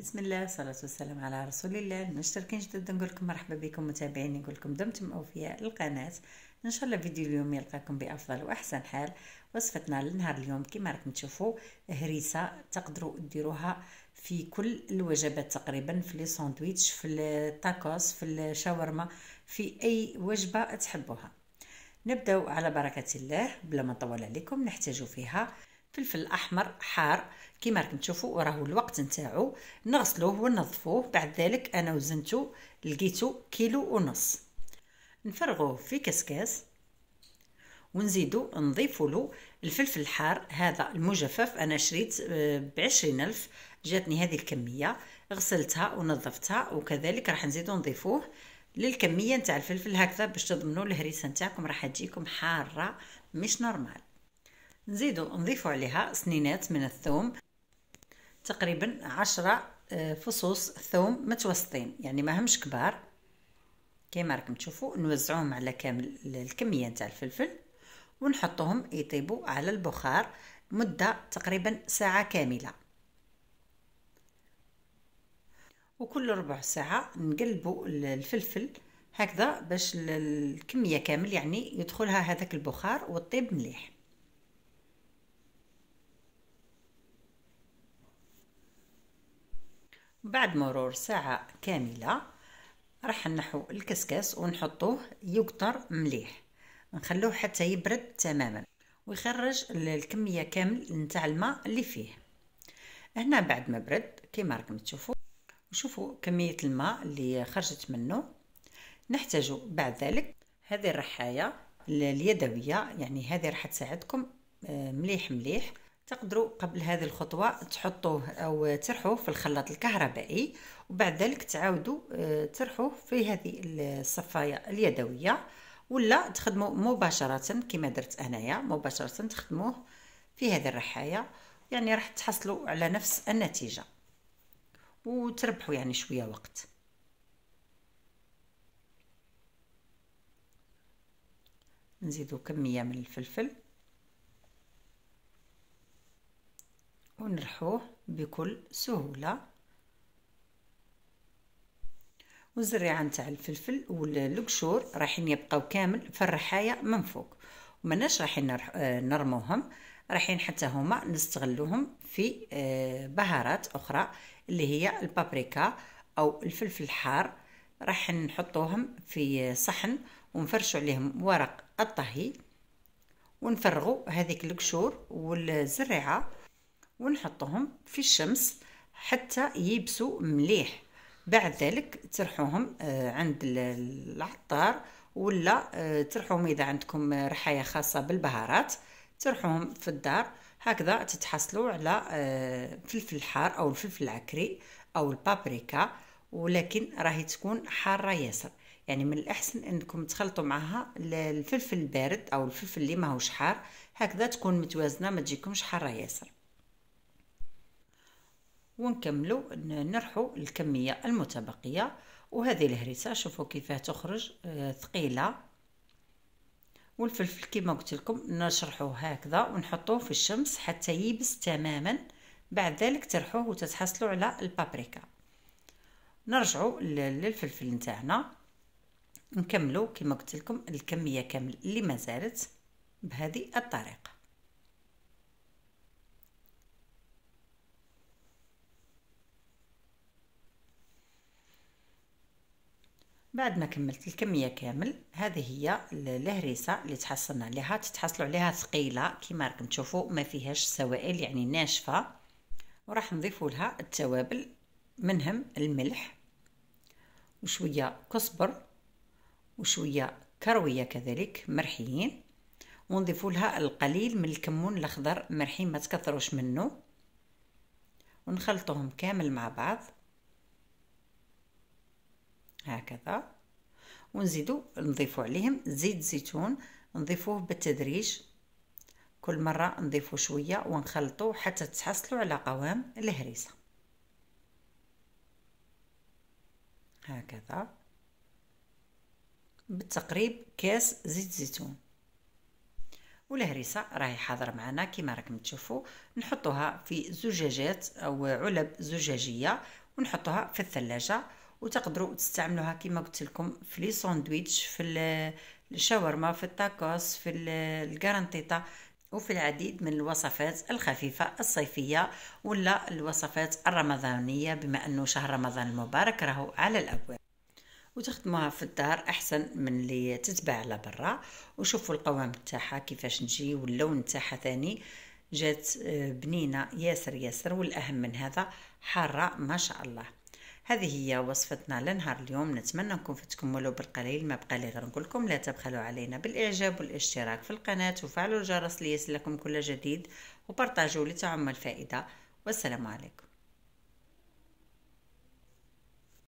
بسم الله والصلاة والسلام على رسول الله مشتركين جدد نقول لكم مرحبا بكم متابعين نقول لكم دمتم أوفياء القناة إن شاء الله فيديو اليوم يلقاكم بأفضل وأحسن حال وصفتنا لنهار اليوم كما راكم تشوفوا هريسة تقدروا ديروها في كل الوجبات تقريبا في لي ساندويتش في التاكوس في الشاورما في أي وجبة تحبوها نبداو على بركة الله بلا ما نطول عليكم نحتاجو فيها فلفل احمر حار كما راكم تشوفوا وراه الوقت نتاعو نغسلوه وننظفوه بعد ذلك انا وزنتو لقيتو كيلو ونص نفرغوه في كسكاس ونزيدو نضيفو له الفلفل الحار هذا المجفف انا شريت آه، بعشرين الف جاتني هذه الكميه غسلتها ونظفتها وكذلك راح نزيدو نضيفوه للكميه نتاع الفلفل هكذا باش تضمنوا الهريسه نتاعكم راح تجيكم حاره مش نورمال نزيدو نضيفو عليها سنينات من الثوم تقريبا عشرة آه، فصوص ثوم متوسطين يعني ما همش كبار كيما راكم تشوفوا نوزعوهم على كامل الكميه نتاع الفلفل ونحطهم يطيبوا على البخار مده تقريبا ساعه كامله وكل ربع ساعه نقلبوا الفلفل هكذا باش الكميه كامل يعني يدخلها هذاك البخار وطيب مليح بعد مرور ساعة كاملة راح نحو الكسكس ونحطوه يقطر مليح نخلوه حتى يبرد تماما ويخرج الكمية كامل نتاع الماء اللي فيه هنا بعد ما برد كما راكم تشوفوا وشوفوا كمية الماء اللي خرجت منه نحتاج بعد ذلك هذه الرحاية اليدوية يعني هذه راح تساعدكم آه، مليح مليح تقدروا قبل هذه الخطوه تحطوه او ترحوه في الخلاط الكهربائي وبعد ذلك تعاودوا آه، ترحوه في هذه الصفايه اليدويه ولا تخدموا مباشره كما درت انايا مباشره تخدموه في هذه الرحايه يعني راح تحصلوا على نفس النتيجه وتربحوا يعني شويه وقت نزيدوا كميه من الفلفل ونرحوه بكل سهولة والزريعة نتاع الفلفل والقشور رايحين يبقاو كامل في الرحاية من فوق ومناش رايحين آه، نرموهم رايحين حتى هما نستغلوهم في آه، بهارات اخرى اللي هي البابريكا او الفلفل الحار راح نحطوهم في صحن ونفرشوا عليهم ورق الطهي ونفرغوا هذيك القشور والزريعه ونحطهم في الشمس حتى يبسوا مليح بعد ذلك ترحوهم آه، عند العطار ولا آه، ترحوهم اذا عندكم رحايه خاصه بالبهارات ترحوهم في الدار هكذا تتحصلوا على آه، فلفل حار او الفلفل العكري او البابريكا ولكن راهي تكون حاره ياسر يعني من الاحسن انكم تخلطوا معها الفلفل البارد او الفلفل اللي ماهوش حار هكذا تكون متوازنه ما تجيكمش حاره ياسر ونكملوا نرحوا الكمية المتبقية وهذه الهريسة شوفوا كيفاه تخرج آه، ثقيلة والفلفل كما قلت لكم نشرحوه هكذا ونحطوه في الشمس حتى يبس تماما بعد ذلك ترحوه وتتحصلوا على البابريكا نرجعوا للفلفل نتاعنا نكملوا كما قلت لكم الكميه كامل اللي ما زالت بهذه الطريقه بعد ما كملت الكميه كامل هذه هي الهريسه اللي تحصلنا عليها تتحصلوا عليها ثقيله كما راكم تشوفوا ما فيهاش سوائل يعني ناشفه وراح نضيفوا لها التوابل منهم الملح وشويه كزبر وشويه كرويه كذلك مرحيين ونضيفوا لها القليل من الكمون الاخضر مرحي ما تكثروش منه ونخلطوهم كامل مع بعض هكذا ونزيدو نضيفو عليهم زيت زيتون نضيفوه بالتدريج كل مرة نضيفو شوية ونخلطو حتى تحصلوا على قوام الهريسة هكذا بالتقريب كاس زيت زيتون والهريسه راهي حاضره معنا كما راكم تشوفوا نحطوها في زجاجات او علب زجاجيه ونحطوها في الثلاجه وتقدروا تستعملوها كما قلت لكم في لي ساندويتش في الشاورما في التاكوس في الكارانتيطا وفي العديد من الوصفات الخفيفة الصيفية ولا الوصفات الرمضانية بما أنه شهر رمضان المبارك راهو على الأبواب وتخدموها في الدار احسن من اللي تتباع على برا وشوفوا القوام تاعها كيفاش نجي واللون تاعها ثاني جات آه، بنينه ياسر ياسر والاهم من هذا حاره ما شاء الله هذه هي وصفتنا لنهار اليوم نتمنى نكون ولو بالقليل ما بقى لي غير نقول لكم لا تبخلوا علينا بالاعجاب والاشتراك في القناه وفعلوا الجرس ليصلكم كل جديد وبارطاجوا لتعم الفائده والسلام عليكم